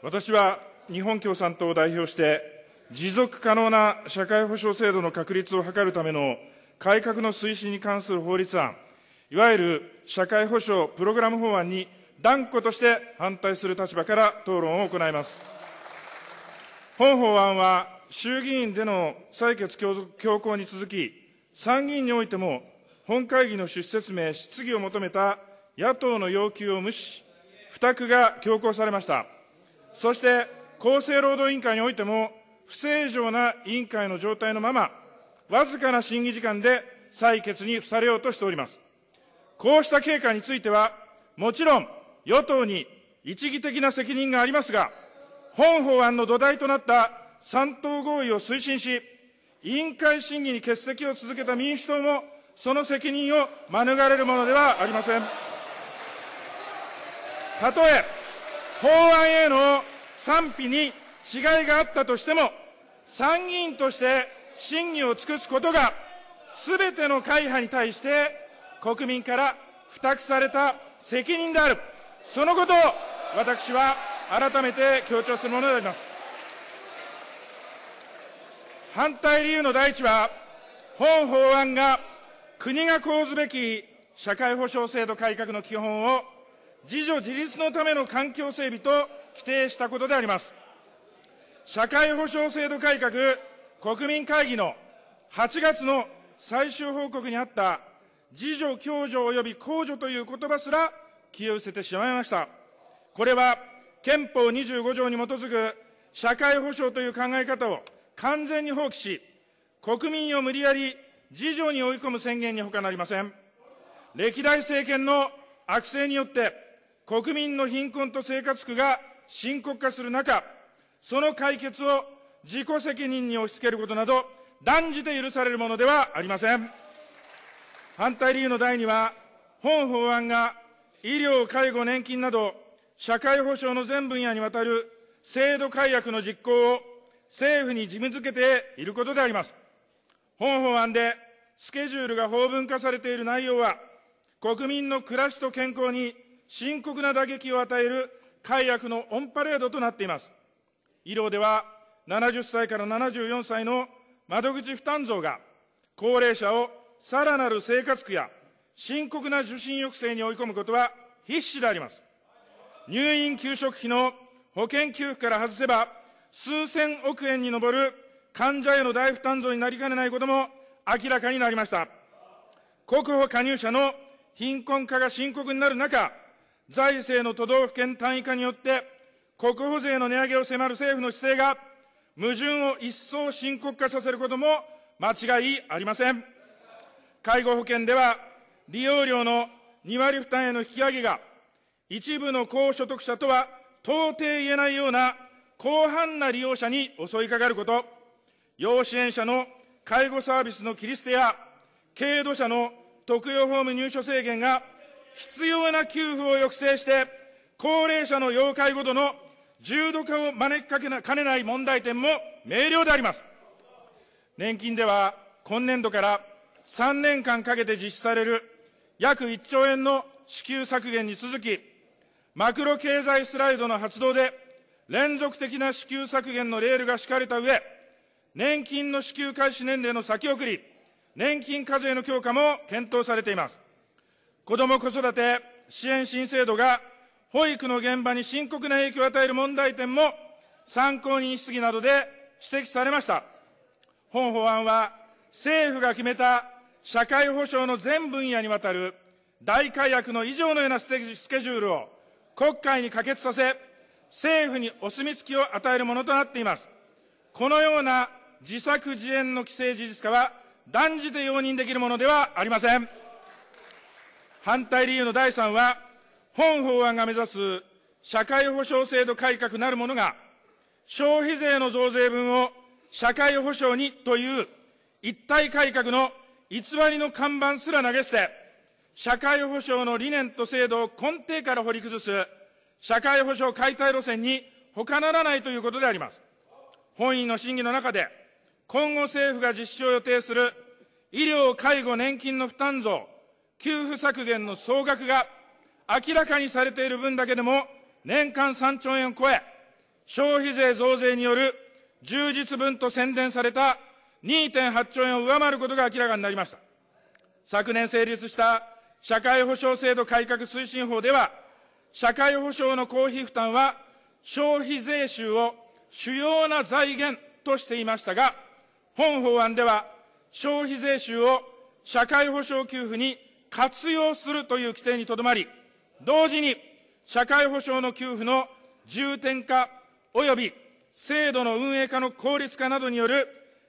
私は日本共産党を代表して、持続可能な社会保障制度の確立を図るための改革の推進に関する法律案、いわゆる社会保障プログラム法案に断固として反対する立場から討論を行います。本法案は衆議院での採決強行に続き、参議院においても本会議の出説明、質疑を求めた野党の要求を無視、付託が強行されました。そして厚生労働委員会においても、不正常な委員会の状態のまま、わずかな審議時間で採決に付されようとしております。こうした経過については、もちろん与党に一義的な責任がありますが、本法案の土台となった三党合意を推進し、委員会審議に欠席を続けた民主党も、その責任を免れるものではありません。たとえ法案への賛否に違いがあったとしても、参議院として審議を尽くすことが、すべての会派に対して国民から付託された責任である、そのことを私は改めて強調するものであります。反対理由の第一は、本法案が国が講ずべき社会保障制度改革の基本を自助自立のための環境整備と規定したことであります。社会保障制度改革国民会議の8月の最終報告にあった自助、共助及び公助という言葉すら気を失せてしまいました。これは憲法25条に基づく社会保障という考え方を完全に放棄し、国民を無理やり自助に追い込む宣言に他なりません。歴代政権の悪性によって国民の貧困と生活苦が深刻化する中、その解決を自己責任に押し付けることなど、断じて許されるものではありません。反対理由の第二は、本法案が医療、介護、年金など、社会保障の全分野にわたる制度改悪の実行を政府に義務づけていることであります。本法案でスケジュールが法文化されている内容は、国民の暮らしと健康に深刻な打撃を与える解約のオンパレードとなっています。医療では、70歳から74歳の窓口負担増が、高齢者をさらなる生活苦や深刻な受診抑制に追い込むことは必至であります。入院給食費の保険給付から外せば、数千億円に上る患者への大負担増になりかねないことも明らかになりました。国保加入者の貧困化が深刻になる中、財政の都道府県単位化によって、国保税の値上げを迫る政府の姿勢が、矛盾を一層深刻化させることも間違いありません。介護保険では、利用料の2割負担への引き上げが、一部の高所得者とは到底言えないような広範な利用者に襲いかかること、要支援者の介護サービスの切り捨てや、軽度者の特養ホーム入所制限が必要な給付を抑制して、高齢者の要介護度の重度化を招きかけなかねない問題点も明瞭であります。年金では、今年度から3年間かけて実施される約1兆円の支給削減に続き、マクロ経済スライドの発動で、連続的な支給削減のレールが敷かれた上、年金の支給開始年齢の先送り、年金課税の強化も検討されています。子ども子育て支援新制度が保育の現場に深刻な影響を与える問題点も参考人質疑などで指摘されました。本法案は政府が決めた社会保障の全分野にわたる大改悪の以上のようなスケジュールを国会に可決させ、政府にお墨付きを与えるものとなっています。このような自作自演の規制事実化は断じて容認できるものではありません。反対理由の第3は、本法案が目指す社会保障制度改革なるものが、消費税の増税分を社会保障にという一体改革の偽りの看板すら投げ捨て、社会保障の理念と制度を根底から掘り崩す、社会保障解体路線に他ならないということであります。本院の審議の中で、今後政府が実施を予定する医療・介護・年金の負担増、給付削減の総額が明らかにされている分だけでも年間3兆円を超え、消費税増税による充実分と宣伝された2.8兆円を上回ることが明らかになりました。昨年成立した社会保障制度改革推進法では、社会保障の公費負担は消費税収を主要な財源としていましたが、本法案では消費税収を社会保障給付に活用するという規定にとどまり、同時に社会保障の給付の重点化及び制度の運営化の効率化などによる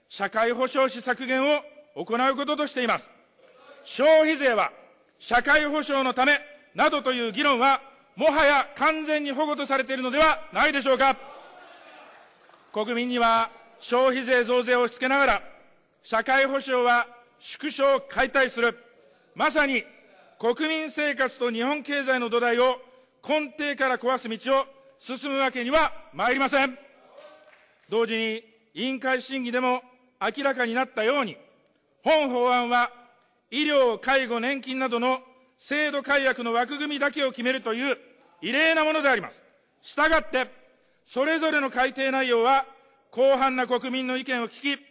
社会保障費削減を行うこととしています。消費税は社会保障のためなどという議論は、もはや完全に保護とされているのではないでしょうか。国民には消費税増税を押し付けながら、社会保障は縮小解体する。まさに国民生活と日本経済の土台を根底から壊す道を進むわけにはまいりません。同時に、委員会審議でも明らかになったように、本法案は医療、介護、年金などの制度改悪の枠組みだけを決めるという異例なものであります。したがって、それぞれの改定内容は、広範な国民の意見を聞き、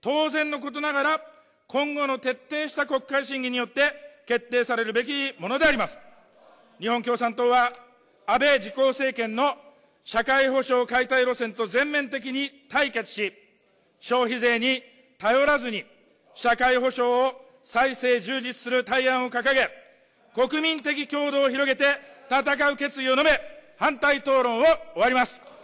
当然のことながら、今後の徹底した国会審議によって決定されるべきものであります。日本共産党は安倍自公政権の社会保障解体路線と全面的に対決し、消費税に頼らずに社会保障を再生充実する対案を掲げ、国民的共同を広げて戦う決意を述べ、反対討論を終わります。